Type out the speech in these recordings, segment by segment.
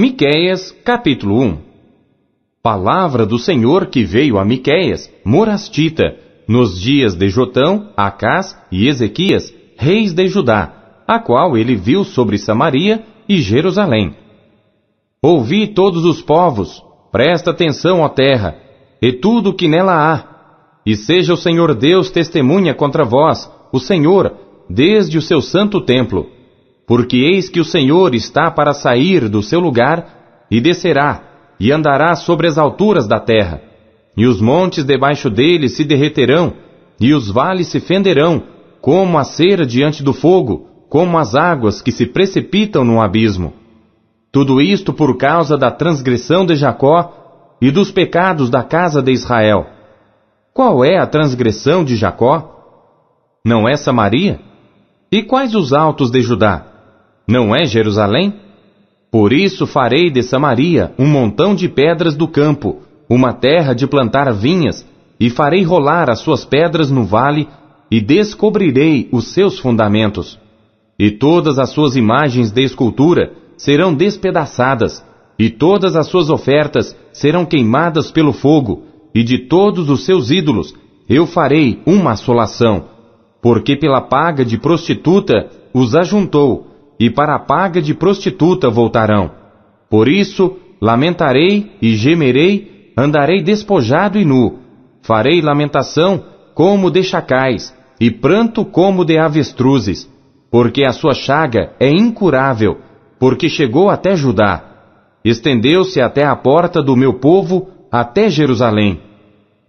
Miqueias, capítulo 1 Palavra do Senhor que veio a Miqueias, morastita, nos dias de Jotão, Acás e Ezequias, reis de Judá, a qual ele viu sobre Samaria e Jerusalém. Ouvi todos os povos, presta atenção, ó terra, e tudo que nela há, e seja o Senhor Deus testemunha contra vós, o Senhor, desde o seu santo templo porque eis que o Senhor está para sair do seu lugar, e descerá, e andará sobre as alturas da terra. E os montes debaixo dele se derreterão, e os vales se fenderão, como a cera diante do fogo, como as águas que se precipitam no abismo. Tudo isto por causa da transgressão de Jacó e dos pecados da casa de Israel. Qual é a transgressão de Jacó? Não é Samaria? E quais os altos de Judá? não é Jerusalém? Por isso farei de Samaria um montão de pedras do campo, uma terra de plantar vinhas, e farei rolar as suas pedras no vale, e descobrirei os seus fundamentos. E todas as suas imagens de escultura serão despedaçadas, e todas as suas ofertas serão queimadas pelo fogo, e de todos os seus ídolos eu farei uma assolação, porque pela paga de prostituta os ajuntou, e para a paga de prostituta voltarão. Por isso, lamentarei e gemerei, andarei despojado e nu, farei lamentação como de chacais, e pranto como de avestruzes, porque a sua chaga é incurável, porque chegou até Judá, estendeu-se até a porta do meu povo, até Jerusalém.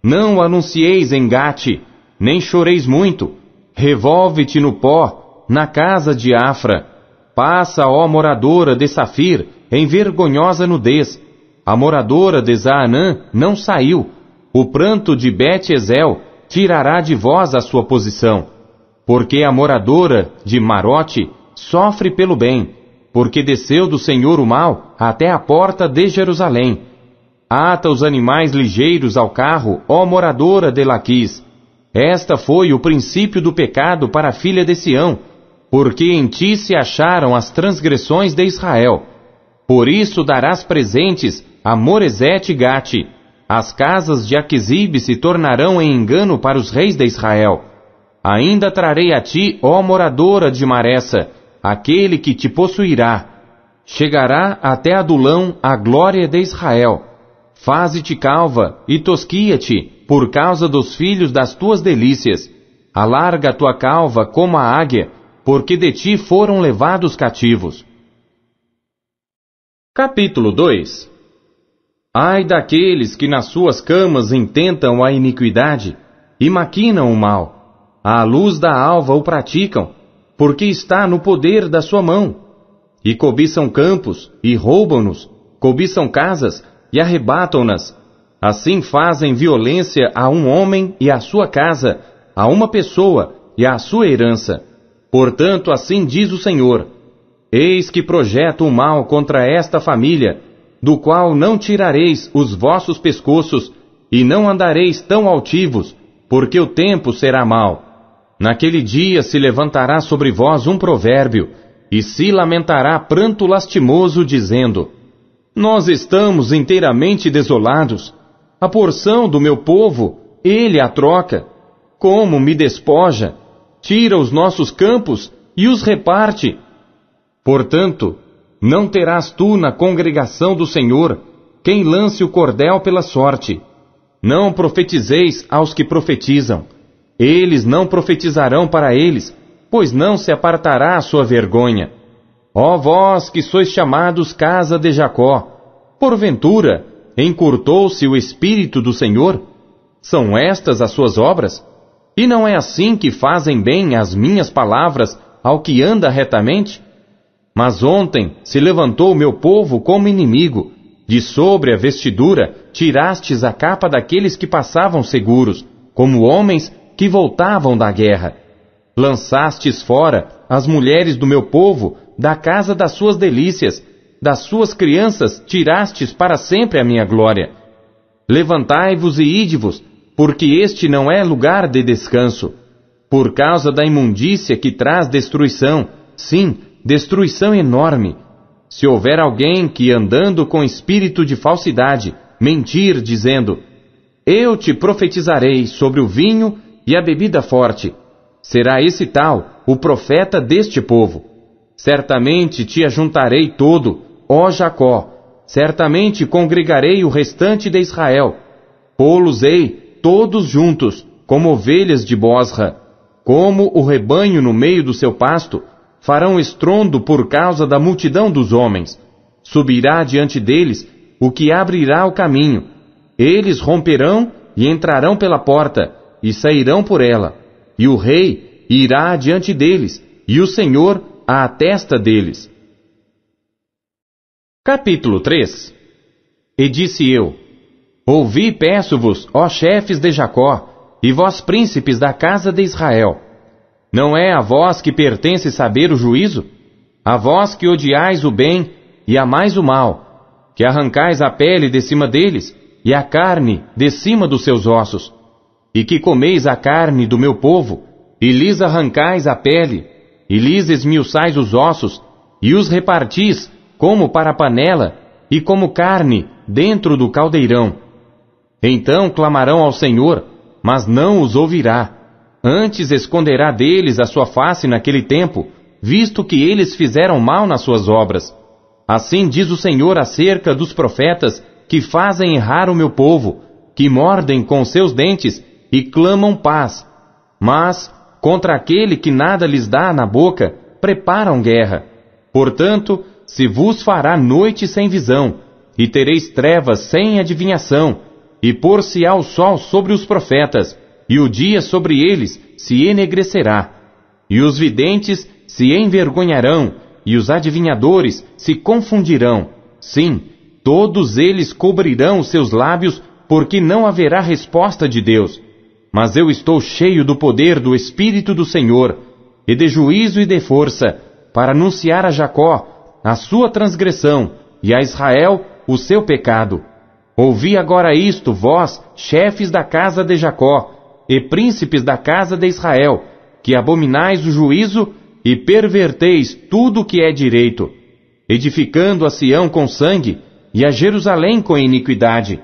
Não anuncieis engate, nem choreis muito, revolve-te no pó, na casa de Afra, Passa, ó moradora de Safir, em vergonhosa nudez. A moradora de Zaanã não saiu. O pranto de Bet-Ezel tirará de vós a sua posição. Porque a moradora de Marote sofre pelo bem, porque desceu do Senhor o mal até a porta de Jerusalém. Ata os animais ligeiros ao carro, ó moradora de Laquis. Esta foi o princípio do pecado para a filha de Sião, porque em ti se acharam as transgressões de Israel. Por isso darás presentes a Moresete e Gate. As casas de Aquisibe se tornarão em engano para os reis de Israel. Ainda trarei a ti, ó moradora de Maressa, aquele que te possuirá. Chegará até Adulão a glória de Israel. Faze-te calva e tosquia-te, por causa dos filhos das tuas delícias. Alarga a tua calva como a águia, porque de ti foram levados cativos. Capítulo 2 Ai daqueles que nas suas camas intentam a iniquidade e maquinam o mal. À luz da alva o praticam, porque está no poder da sua mão. E cobiçam campos e roubam-nos, cobiçam casas e arrebatam-nas. Assim fazem violência a um homem e à sua casa, a uma pessoa e à sua herança Portanto, assim diz o Senhor: Eis que projeto o mal contra esta família, do qual não tirareis os vossos pescoços, e não andareis tão altivos, porque o tempo será mau. Naquele dia se levantará sobre vós um provérbio, e se lamentará pranto lastimoso, dizendo: Nós estamos inteiramente desolados, a porção do meu povo, ele a troca. Como me despoja, tira os nossos campos e os reparte. Portanto, não terás tu na congregação do Senhor quem lance o cordel pela sorte. Não profetizeis aos que profetizam. Eles não profetizarão para eles, pois não se apartará a sua vergonha. Ó vós que sois chamados casa de Jacó, porventura encurtou-se o espírito do Senhor? São estas as suas obras? E não é assim que fazem bem as minhas palavras ao que anda retamente? Mas ontem se levantou o meu povo como inimigo, de sobre a vestidura tirastes a capa daqueles que passavam seguros, como homens que voltavam da guerra. Lançastes fora as mulheres do meu povo da casa das suas delícias, das suas crianças tirastes para sempre a minha glória. Levantai-vos e ide-vos, porque este não é lugar de descanso, por causa da imundícia que traz destruição, sim, destruição enorme. Se houver alguém que, andando com espírito de falsidade, mentir, dizendo: Eu te profetizarei sobre o vinho e a bebida forte, será esse tal o profeta deste povo. Certamente te ajuntarei todo, ó Jacó, certamente congregarei o restante de Israel. Pô-los-ei todos juntos, como ovelhas de Bosra, como o rebanho no meio do seu pasto, farão estrondo por causa da multidão dos homens. Subirá diante deles o que abrirá o caminho. Eles romperão e entrarão pela porta, e sairão por ela. E o rei irá adiante deles, e o Senhor à testa deles. Capítulo 3 E disse eu: Ouvi, peço-vos, ó chefes de Jacó, e vós príncipes da casa de Israel. Não é a vós que pertence saber o juízo? A vós que odiais o bem e amais o mal, que arrancais a pele de cima deles e a carne de cima dos seus ossos, e que comeis a carne do meu povo, e lhes arrancais a pele, e lhes esmiuçais os ossos, e os repartis como para a panela e como carne dentro do caldeirão. Então clamarão ao Senhor, mas não os ouvirá. Antes esconderá deles a sua face naquele tempo, visto que eles fizeram mal nas suas obras. Assim diz o Senhor acerca dos profetas que fazem errar o meu povo, que mordem com seus dentes e clamam paz. Mas, contra aquele que nada lhes dá na boca, preparam guerra. Portanto, se vos fará noite sem visão, e tereis trevas sem adivinhação, e pôr-se-á o sol sobre os profetas, e o dia sobre eles se enegrecerá. E os videntes se envergonharão, e os adivinhadores se confundirão. Sim, todos eles cobrirão os seus lábios, porque não haverá resposta de Deus. Mas eu estou cheio do poder do Espírito do Senhor, e de juízo e de força, para anunciar a Jacó a sua transgressão e a Israel o seu pecado Ouvi agora isto, vós, chefes da casa de Jacó, e príncipes da casa de Israel, que abominais o juízo e perverteis tudo o que é direito, edificando a Sião com sangue e a Jerusalém com iniquidade.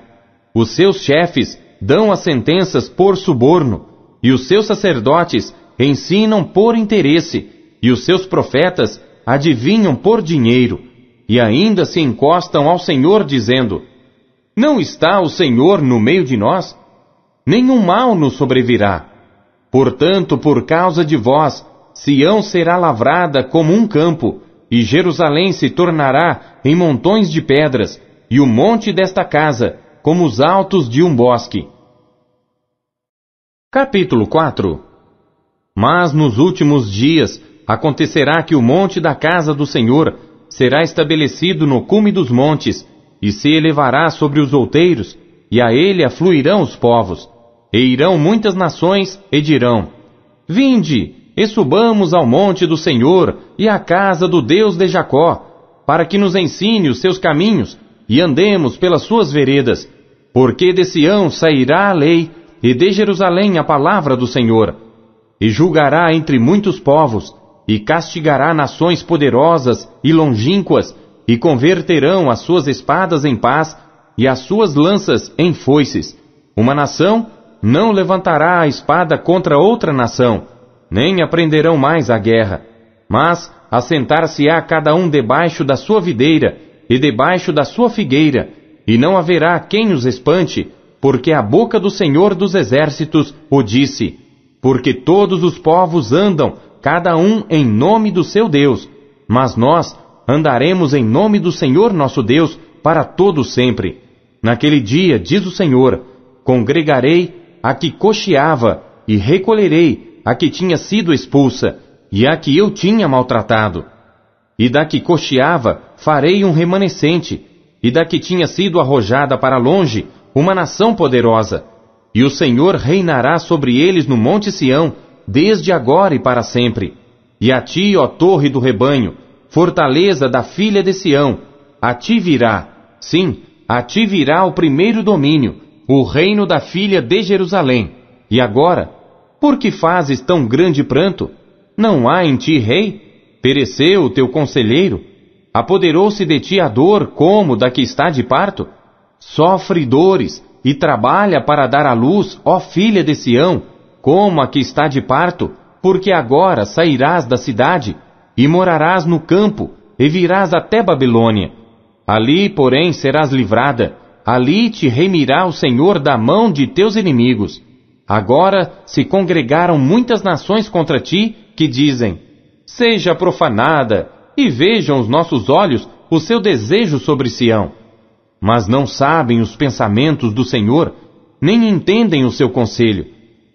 Os seus chefes dão as sentenças por suborno, e os seus sacerdotes ensinam por interesse, e os seus profetas adivinham por dinheiro, e ainda se encostam ao Senhor dizendo: não está o Senhor no meio de nós? Nenhum mal nos sobrevirá. Portanto, por causa de vós, Sião será lavrada como um campo, e Jerusalém se tornará em montões de pedras, e o monte desta casa, como os altos de um bosque. Capítulo 4 Mas nos últimos dias acontecerá que o monte da casa do Senhor será estabelecido no cume dos montes, e se elevará sobre os outeiros, e a ele afluirão os povos, e irão muitas nações, e dirão: Vinde, e subamos ao monte do Senhor e à casa do Deus de Jacó, para que nos ensine os seus caminhos e andemos pelas suas veredas, porque de Sião sairá a lei e de Jerusalém a palavra do Senhor, e julgará entre muitos povos e castigará nações poderosas e longínquas e converterão as suas espadas em paz e as suas lanças em foices. Uma nação não levantará a espada contra outra nação, nem aprenderão mais a guerra, mas assentar-se-á cada um debaixo da sua videira e debaixo da sua figueira, e não haverá quem os espante, porque a boca do Senhor dos Exércitos o disse. Porque todos os povos andam, cada um em nome do seu Deus, mas nós andaremos em nome do Senhor nosso Deus para todo sempre. Naquele dia, diz o Senhor, congregarei a que cocheava e recolherei a que tinha sido expulsa e a que eu tinha maltratado. E da que cocheava farei um remanescente, e da que tinha sido arrojada para longe uma nação poderosa. E o Senhor reinará sobre eles no monte Sião, desde agora e para sempre. E a ti, ó torre do rebanho, fortaleza da filha de Sião, a ti virá, sim, a ti virá o primeiro domínio, o reino da filha de Jerusalém. E agora, por que fazes tão grande pranto? Não há em ti rei? Pereceu o teu conselheiro? Apoderou-se de ti a dor como da que está de parto? Sofre dores e trabalha para dar à luz, ó filha de Sião, como a que está de parto, porque agora sairás da cidade e morarás no campo, e virás até Babilônia. Ali, porém, serás livrada, ali te remirá o Senhor da mão de teus inimigos. Agora se congregaram muitas nações contra ti, que dizem: Seja profanada, e vejam os nossos olhos o seu desejo sobre Sião. Mas não sabem os pensamentos do Senhor, nem entendem o seu conselho,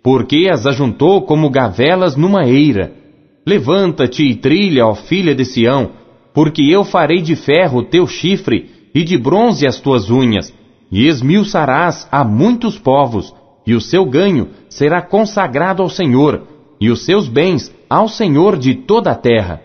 porque as ajuntou como gavelas numa eira Levanta-te e trilha, ó filha de Sião, porque eu farei de ferro o teu chifre e de bronze as tuas unhas, e esmiuçarás a muitos povos, e o seu ganho será consagrado ao Senhor, e os seus bens ao Senhor de toda a terra.